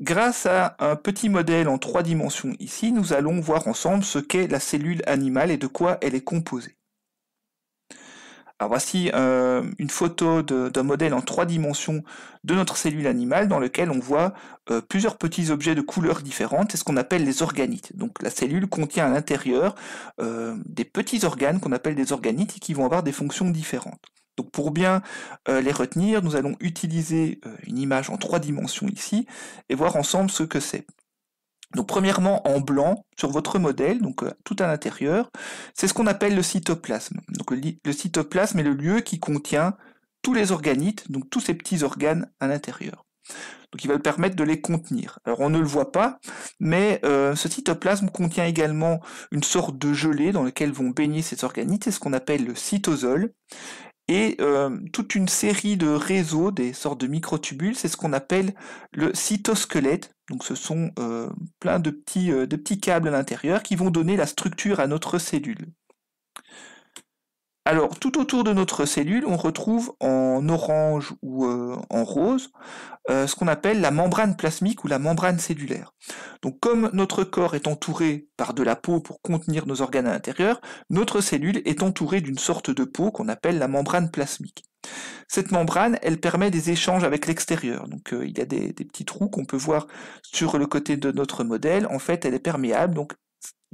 Grâce à un petit modèle en trois dimensions ici, nous allons voir ensemble ce qu'est la cellule animale et de quoi elle est composée. voici euh, une photo d'un modèle en trois dimensions de notre cellule animale dans lequel on voit euh, plusieurs petits objets de couleurs différentes, c'est ce qu'on appelle les organites. Donc la cellule contient à l'intérieur euh, des petits organes qu'on appelle des organites et qui vont avoir des fonctions différentes pour bien euh, les retenir, nous allons utiliser euh, une image en trois dimensions ici et voir ensemble ce que c'est. Donc premièrement en blanc sur votre modèle, donc euh, tout à l'intérieur, c'est ce qu'on appelle le cytoplasme. Donc le, cytoplasme est le lieu qui contient tous les organites, donc tous ces petits organes à l'intérieur. Donc il va permettre de les contenir. Alors on ne le voit pas, mais ce cytoplasme contient également une sorte de gelée dans laquelle vont baigner ces organites, c'est ce qu'on appelle le cytosol et euh, toute une série de réseaux, des sortes de microtubules, c'est ce qu'on appelle le cytosquelette. Donc ce sont euh, plein de petits, euh, de petits câbles à l'intérieur qui vont donner la structure à notre cellule. Alors, tout autour de notre cellule, on retrouve en orange ou euh, en rose euh, ce qu'on appelle la membrane plasmique ou la membrane cellulaire. Donc, comme notre corps est entouré par de la peau pour contenir nos organes à l'intérieur, notre cellule est entourée d'une sorte de peau qu'on appelle la membrane plasmique. Cette membrane, elle permet des échanges avec l'extérieur. Donc euh, il y a des, des petits trous qu'on peut voir sur le côté de notre modèle. En fait, elle est perméable, donc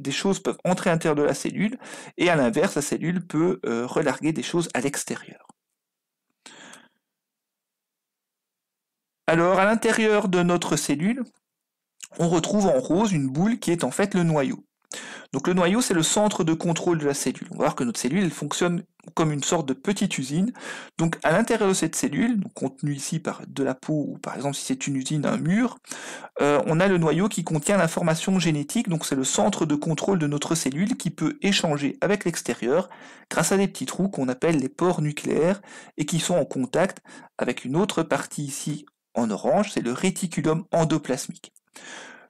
des choses peuvent entrer à l'intérieur de la cellule, et à l'inverse, la cellule peut euh, relarguer des choses à l'extérieur. Alors, à l'intérieur de notre cellule, on retrouve en rose une boule qui est en fait le noyau. Donc le noyau, c'est le centre de contrôle de la cellule. On va voir que notre cellule, elle fonctionne comme une sorte de petite usine. Donc à l'intérieur de cette cellule, contenue ici par de la peau, ou par exemple si c'est une usine, un mur, euh, on a le noyau qui contient l'information génétique, donc c'est le centre de contrôle de notre cellule qui peut échanger avec l'extérieur grâce à des petits trous qu'on appelle les pores nucléaires et qui sont en contact avec une autre partie ici en orange, c'est le réticulum endoplasmique.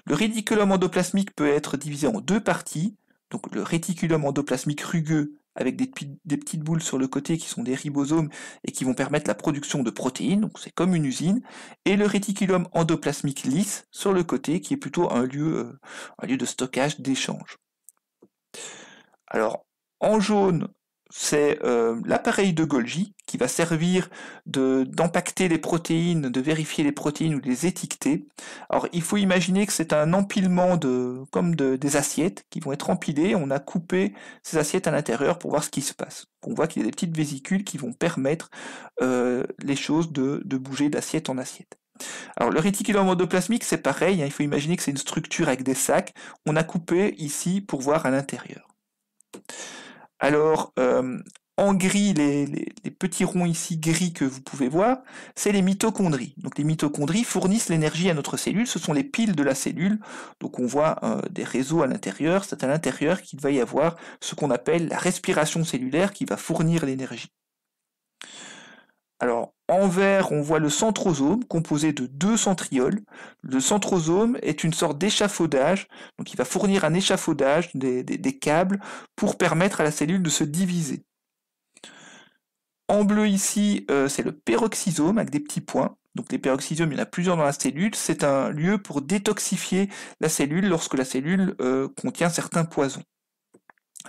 Le réticulum endoplasmique peut être divisé en deux parties, donc le réticulum endoplasmique rugueux avec des, petites boules sur le côté qui sont des ribosomes et qui vont permettre la production de protéines, donc c'est comme une usine, et le réticulum endoplasmique lisse sur le côté qui est plutôt un lieu, euh, un lieu de stockage, d'échange. Alors en jaune, c'est euh, l'appareil de Golgi qui va servir d'empacter les protéines, de vérifier les protéines ou de les étiqueter. Alors il faut imaginer que c'est un empilement de comme des assiettes qui vont être empilées. On a coupé ces assiettes à l'intérieur pour voir ce qui se passe. On voit qu'il y a des petites vésicules qui vont permettre euh, les choses de, bouger d'assiette en assiette. Alors le réticulum endoplasmique, c'est pareil, hein. il faut imaginer que c'est une structure avec des sacs. On a coupé ici pour voir à l'intérieur. Alors, euh, en gris, les, petits ronds ici gris que vous pouvez voir, c'est les mitochondries. Donc les mitochondries fournissent l'énergie à notre cellule, ce sont les piles de la cellule. Donc on voit euh, des réseaux à l'intérieur, c'est à l'intérieur qu'il va y avoir ce qu'on appelle la respiration cellulaire qui va fournir l'énergie. Alors, en vert, on voit le centrosome composé de deux centrioles. Le centrosome est une sorte d'échafaudage, donc il va fournir un échafaudage des, câbles pour permettre à la cellule de se diviser. En bleu ici, euh, c'est le peroxysome avec des petits points. Donc les peroxysomes, il y en a plusieurs dans la cellule. C'est un lieu pour détoxifier la cellule lorsque la cellule euh, contient certains poisons.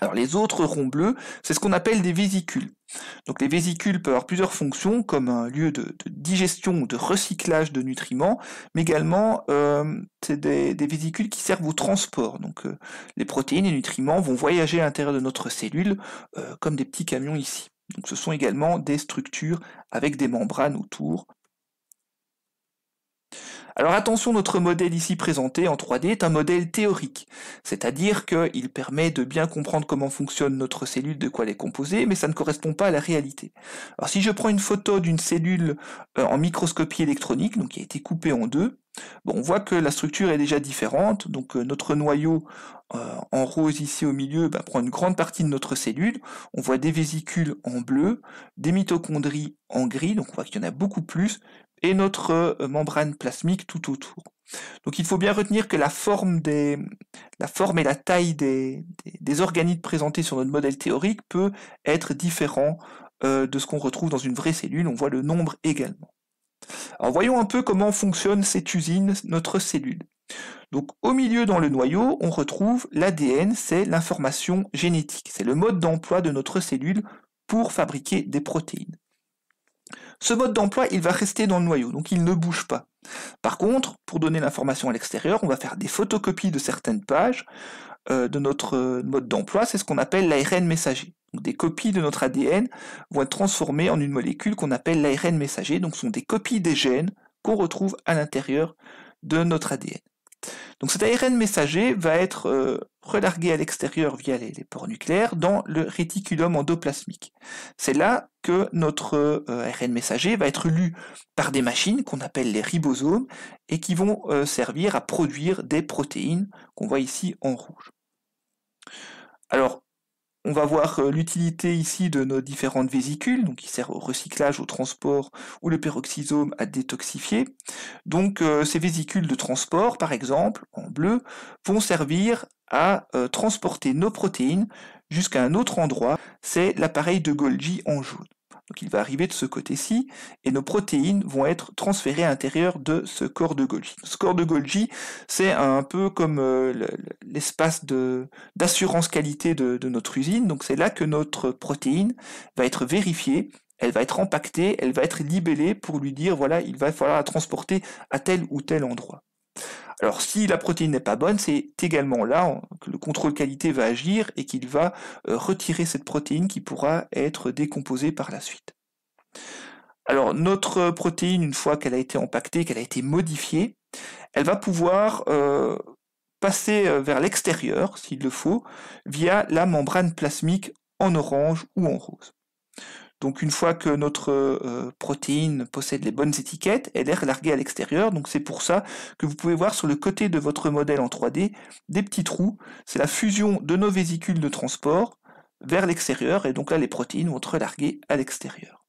Alors les autres ronds bleus, c'est ce qu'on appelle des vésicules. Donc les vésicules peuvent avoir plusieurs fonctions, comme un lieu de, digestion ou de recyclage de nutriments, mais également euh, c'est des, vésicules qui servent au transport. Donc euh, les protéines et nutriments vont voyager à l'intérieur de notre cellule, euh, comme des petits camions ici. Donc ce sont également des structures avec des membranes autour alors attention, notre modèle ici présenté en 3D est un modèle théorique, c'est-à-dire qu'il permet de bien comprendre comment fonctionne notre cellule, de quoi elle est composée, mais ça ne correspond pas à la réalité. Alors si je prends une photo d'une cellule euh, en microscopie électronique, donc qui a été coupée en deux, bon, on voit que la structure est déjà différente, donc euh, notre noyau euh, en rose ici au milieu bah, prend une grande partie de notre cellule, on voit des vésicules en bleu, des mitochondries en gris, donc on voit qu'il y en a beaucoup plus, et notre euh, membrane plasmique tout autour. Donc il faut bien retenir que la forme, des, la forme et la taille des, des, organites présentés sur notre modèle théorique peut être différent euh, de ce qu'on retrouve dans une vraie cellule. On voit le nombre également. Alors voyons un peu comment fonctionne cette usine, notre cellule. Donc au milieu dans le noyau, on retrouve l'ADN, c'est l'information génétique, c'est le mode d'emploi de notre cellule pour fabriquer des protéines. Ce mode d'emploi, il va rester dans le noyau, donc il ne bouge pas. Par contre, pour donner l'information à l'extérieur, on va faire des photocopies de certaines pages euh, de notre euh, mode d'emploi, c'est ce qu'on appelle l'ARN messager. Donc des copies de notre ADN vont être transformées en une molécule qu'on appelle l'ARN messager, donc ce sont des copies des gènes qu'on retrouve à l'intérieur de notre ADN. Donc cet ARN messager va être euh, relargué à l'extérieur via les, pores nucléaires dans le réticulum endoplasmique. C'est là que notre euh, ARN messager va être lu par des machines qu'on appelle les ribosomes et qui vont euh, servir à produire des protéines qu'on voit ici en rouge. Alors on va voir euh, l'utilité ici de nos différentes vésicules, donc qui sert au recyclage, au transport ou le peroxysome à détoxifier. Donc euh, ces vésicules de transport, par exemple, en bleu, vont servir à euh, transporter nos protéines jusqu'à un autre endroit, c'est l'appareil de Golgi en jaune. Donc il va arriver de ce côté-ci, et nos protéines vont être transférées à l'intérieur de ce corps de Golgi. Ce corps de Golgi, c'est un peu comme euh, l'espace d'assurance qualité de, notre usine, donc c'est là que notre protéine va être vérifiée, elle va être empaquetée, elle va être libellée pour lui dire, voilà, il va falloir la transporter à tel ou tel endroit. Alors si la protéine n'est pas bonne, c'est également là que le contrôle qualité va agir et qu'il va euh, retirer cette protéine qui pourra être décomposée par la suite. Alors notre euh, protéine, une fois qu'elle a été empaquetée, qu'elle a été modifiée, elle va pouvoir euh, passer vers l'extérieur, s'il le faut, via la membrane plasmique en orange ou en rose. Donc une fois que notre euh, protéine possède les bonnes étiquettes, elle est relarguée à l'extérieur. Donc c'est pour ça que vous pouvez voir sur le côté de votre modèle en 3D des petits trous. C'est la fusion de nos vésicules de transport vers l'extérieur. Et donc là, les protéines vont être relarguées à l'extérieur.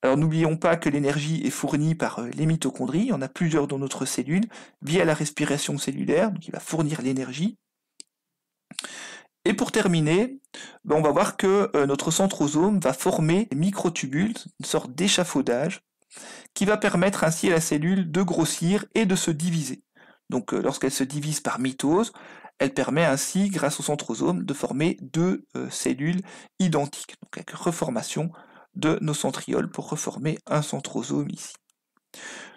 Alors n'oublions pas que l'énergie est fournie par euh, les mitochondries, il y en a plusieurs dans notre cellule, via la respiration cellulaire, qui va fournir l'énergie. Et pour terminer, ben, on va voir que euh, notre centrosome va former des microtubules, une sorte d'échafaudage, qui va permettre ainsi à la cellule de grossir et de se diviser. Donc euh, lorsqu'elle se divise par mitose, elle permet ainsi, grâce au centrosome, de former deux euh, cellules identiques, donc avec reformation de nos centrioles pour reformer un centrosome ici.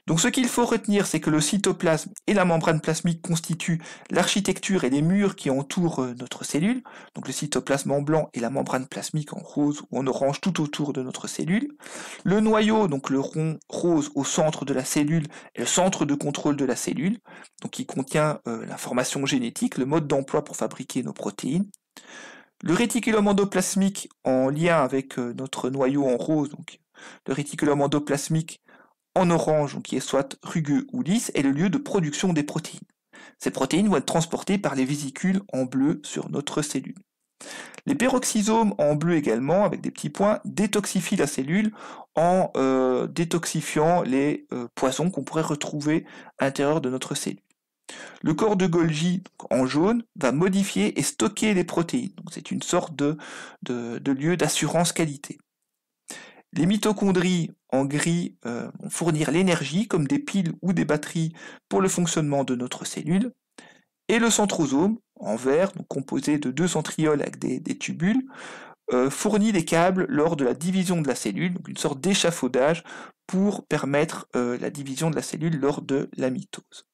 Donc ce qu'il faut retenir, c'est que le cytoplasme et la membrane plasmique constituent l'architecture et les murs qui entourent euh, notre cellule. Donc le cytoplasme en blanc et la membrane plasmique en rose ou en orange tout autour de notre cellule. Le noyau, donc le rond rose au centre de la cellule, est le centre de contrôle de la cellule, donc qui contient euh, l'information génétique, le mode d'emploi pour fabriquer nos protéines. Le réticulum endoplasmique en lien avec euh, notre noyau en rose, donc le réticulum endoplasmique en orange, qui est soit rugueux ou lisse, est le lieu de production des protéines. Ces protéines vont être transportées par les vésicules en bleu sur notre cellule. Les peroxysomes en bleu également, avec des petits points, détoxifient la cellule en euh, détoxifiant les euh, poissons poisons qu'on pourrait retrouver à l'intérieur de notre cellule. Le corps de Golgi, en jaune, va modifier et stocker les protéines. C'est une sorte de, de lieu d'assurance qualité. Les mitochondries en gris euh, vont fournir l'énergie comme des piles ou des batteries pour le fonctionnement de notre cellule. Et le centrosome en vert, composé de deux centrioles avec des, tubules, euh, fournit des câbles lors de la division de la cellule, une sorte d'échafaudage pour permettre euh, la division de la cellule lors de la mitose.